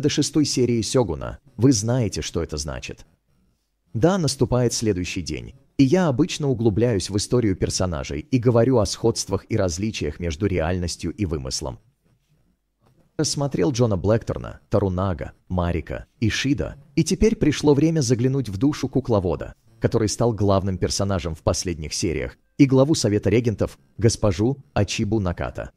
до шестой серии Сёгуна. Вы знаете, что это значит. Да, наступает следующий день, и я обычно углубляюсь в историю персонажей и говорю о сходствах и различиях между реальностью и вымыслом. Рассмотрел Джона Блэкторна, Тарунага, Марика, Ишида, и теперь пришло время заглянуть в душу кукловода, который стал главным персонажем в последних сериях, и главу Совета регентов, госпожу Ачибу Наката.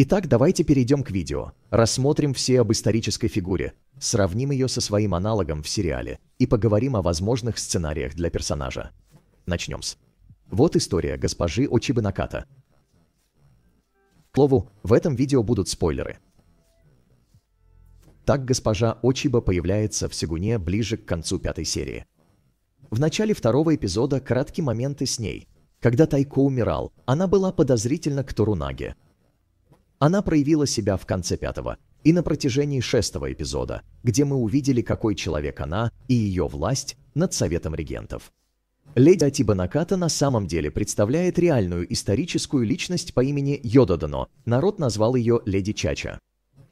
Итак, давайте перейдем к видео. Рассмотрим все об исторической фигуре, сравним ее со своим аналогом в сериале и поговорим о возможных сценариях для персонажа. Начнем с. Вот история госпожи Очибы Наката. К слову, в этом видео будут спойлеры. Так госпожа Очиба появляется в Сигуне ближе к концу пятой серии. В начале второго эпизода краткие моменты с ней. Когда Тайко умирал, она была подозрительно к Торунаге, она проявила себя в конце пятого и на протяжении шестого эпизода, где мы увидели, какой человек она и ее власть над Советом регентов. Леди Атиба Наката на самом деле представляет реальную историческую личность по имени Йододано, народ назвал ее Леди Чача.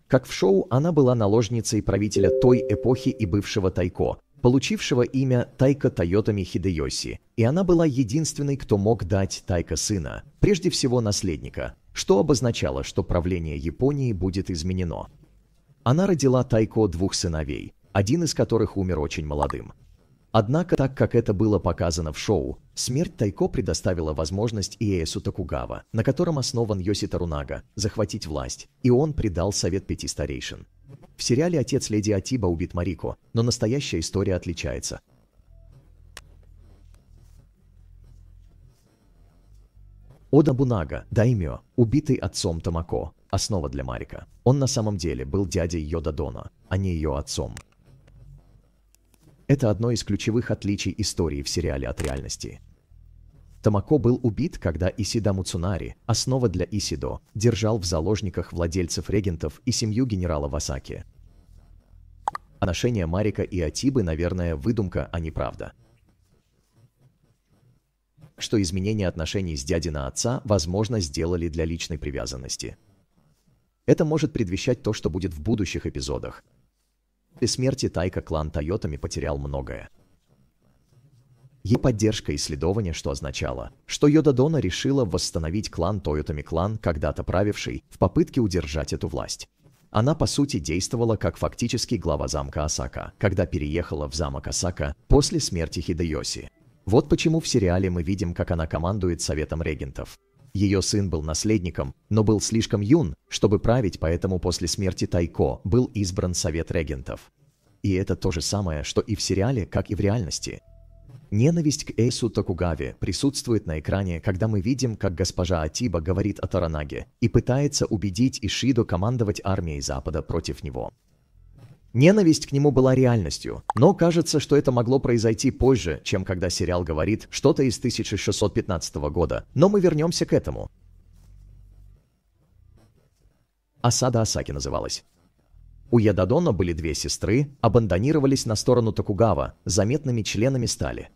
Как в шоу, она была наложницей правителя той эпохи и бывшего Тайко, получившего имя Тайка Тойотами Хидеоси, и она была единственной, кто мог дать Тайка сына, прежде всего наследника, что обозначало, что правление Японии будет изменено. Она родила Тайко двух сыновей, один из которых умер очень молодым. Однако, так как это было показано в шоу, смерть Тайко предоставила возможность Иэсу Токугава, на котором основан Йоси Тарунага, захватить власть, и он предал совет пяти старейшин. В сериале отец леди Атиба убит Марико, но настоящая история отличается, Ода Бунага, даймё, убитый отцом Тамако, основа для Марика. Он на самом деле был дядей Йода Дона, а не ее отцом. Это одно из ключевых отличий истории в сериале от реальности. Тамако был убит, когда Исида Муцунари, основа для Исидо, держал в заложниках владельцев регентов и семью генерала Васаки. Отношения Марика и Атибы, наверное, выдумка, а не правда что изменение отношений с дядей на отца, возможно, сделали для личной привязанности. Это может предвещать то, что будет в будущих эпизодах. При смерти Тайка клан Тойотами потерял многое. Ее поддержка и следование, что означало, что Йода Дона решила восстановить клан Тойотами клан, когда-то правивший, в попытке удержать эту власть. Она, по сути, действовала как фактически глава замка Осака, когда переехала в замок Осака после смерти Хидеоси. Вот почему в сериале мы видим, как она командует Советом регентов. Ее сын был наследником, но был слишком юн, чтобы править, поэтому после смерти Тайко был избран Совет регентов. И это то же самое, что и в сериале, как и в реальности. Ненависть к Эйсу Токугаве присутствует на экране, когда мы видим, как госпожа Атиба говорит о Таранаге и пытается убедить Ишидо командовать армией Запада против него. Ненависть к нему была реальностью, но кажется, что это могло произойти позже, чем когда сериал говорит что-то из 1615 года. Но мы вернемся к этому. Осада Осаки называлась. У Ядадона были две сестры, абандонировались на сторону Токугава, заметными членами стали.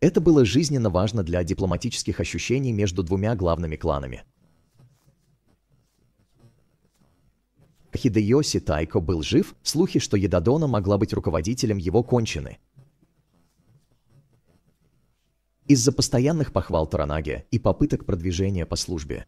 Это было жизненно важно для дипломатических ощущений между двумя главными кланами. Хидеоси Тайко был жив, слухи, что Едадона могла быть руководителем его кончены. Из-за постоянных похвал Таранаги и попыток продвижения по службе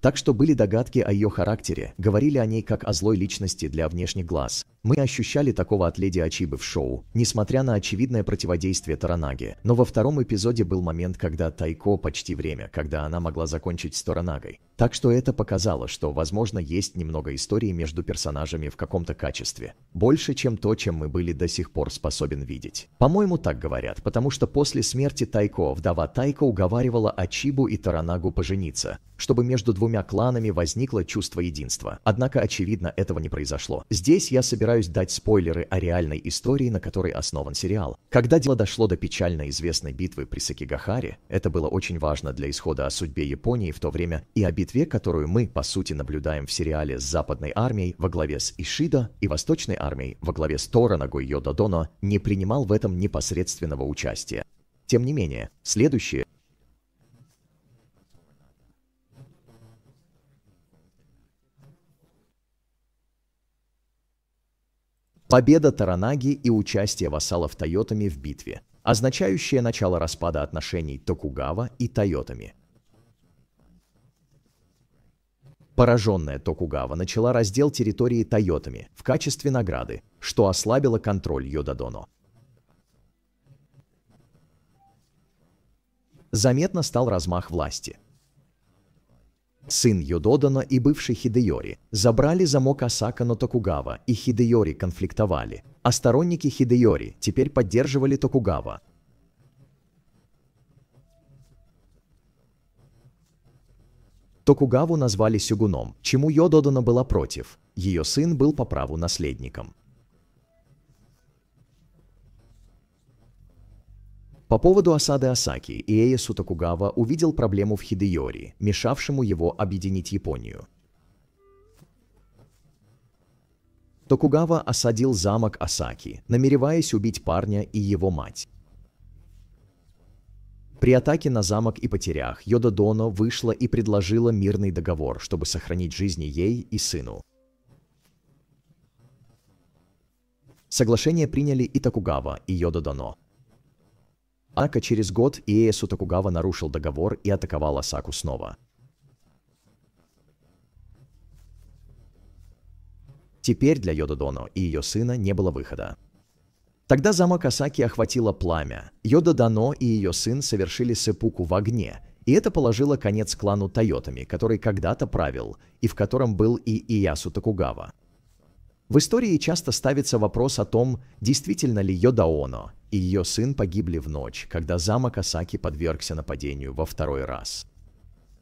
так что были догадки о ее характере, говорили о ней как о злой личности для внешних глаз. Мы ощущали такого от леди Ачибы в шоу, несмотря на очевидное противодействие Таранаги. Но во втором эпизоде был момент, когда Тайко почти время, когда она могла закончить с Таранагой. Так что это показало, что, возможно, есть немного истории между персонажами в каком-то качестве. Больше, чем то, чем мы были до сих пор способен видеть. По-моему, так говорят, потому что после смерти Тайко, вдова Тайко уговаривала Ачибу и Таранагу пожениться, чтобы между двумя двумя кланами возникло чувство единства. Однако, очевидно, этого не произошло. Здесь я собираюсь дать спойлеры о реальной истории, на которой основан сериал. Когда дело дошло до печально известной битвы при Сакигахаре, это было очень важно для исхода о судьбе Японии в то время и о битве, которую мы, по сути, наблюдаем в сериале с Западной армией во главе с Ишида и Восточной армией во главе с Тора Ногой Йододоно, не принимал в этом непосредственного участия. Тем не менее, следующее Победа Таранаги и участие вассалов Тойотами в битве, означающее начало распада отношений Токугава и Тойотами. Пораженная Токугава начала раздел территории Тойотами в качестве награды, что ослабило контроль Йодадоно. Заметно стал размах власти – Сын Йододана и бывший Хидеори забрали замок Асакано Токугава, и Хидеори конфликтовали, а сторонники Хидеори теперь поддерживали Токугава. Токугаву назвали Сюгуном, чему Йододана была против. Ее сын был по праву наследником. По поводу осады Осаки Иэя Сутакугава увидел проблему в Хидеори, мешавшему его объединить Японию. Токугава осадил замок Осаки, намереваясь убить парня и его мать. При атаке на замок и потерях Йода Доно вышла и предложила мирный договор, чтобы сохранить жизни ей и сыну. Соглашение приняли и Токугава, и Йода Доно. Однако через год Иэсу Токугава нарушил договор и атаковал Осаку снова. Теперь для Йододоно и ее сына не было выхода. Тогда замок Осаки охватило пламя. Йододоно и ее сын совершили сепуку в огне, и это положило конец клану Тойотами, который когда-то правил, и в котором был и Иясу Токугава. В истории часто ставится вопрос о том, действительно ли Йодаоно и ее сын погибли в ночь, когда замок Асаки подвергся нападению во второй раз.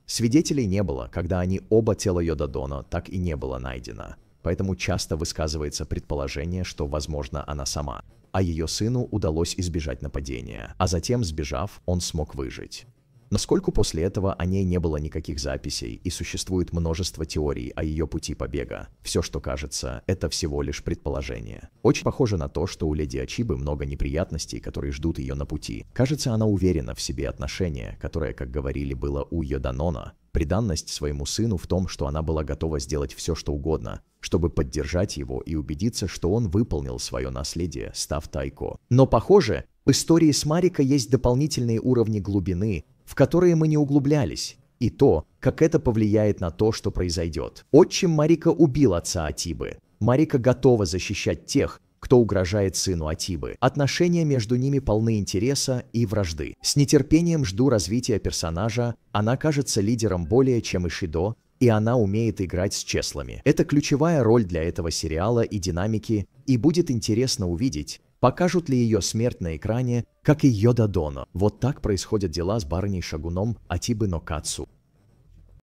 Свидетелей не было, когда они оба тела Йодадона так и не было найдено, поэтому часто высказывается предположение, что, возможно, она сама, а ее сыну удалось избежать нападения, а затем, сбежав, он смог выжить. Насколько после этого о ней не было никаких записей и существует множество теорий о ее пути побега, все, что кажется, это всего лишь предположение. Очень похоже на то, что у леди Ачибы много неприятностей, которые ждут ее на пути. Кажется, она уверена в себе отношение, которое, как говорили, было у ее Йоданона, преданность своему сыну в том, что она была готова сделать все, что угодно, чтобы поддержать его и убедиться, что он выполнил свое наследие, став Тайко. Но, похоже, в истории с Марика есть дополнительные уровни глубины, в которые мы не углублялись, и то, как это повлияет на то, что произойдет. Отчим Марика убил отца Атибы. Марика готова защищать тех, кто угрожает сыну Атибы. Отношения между ними полны интереса и вражды. С нетерпением жду развития персонажа, она кажется лидером более чем Ишидо, и она умеет играть с чеслами. Это ключевая роль для этого сериала и динамики, и будет интересно увидеть, Покажут ли ее смерть на экране, как и Йода Доно? Вот так происходят дела с барыней Шагуном Атибы Нокацу.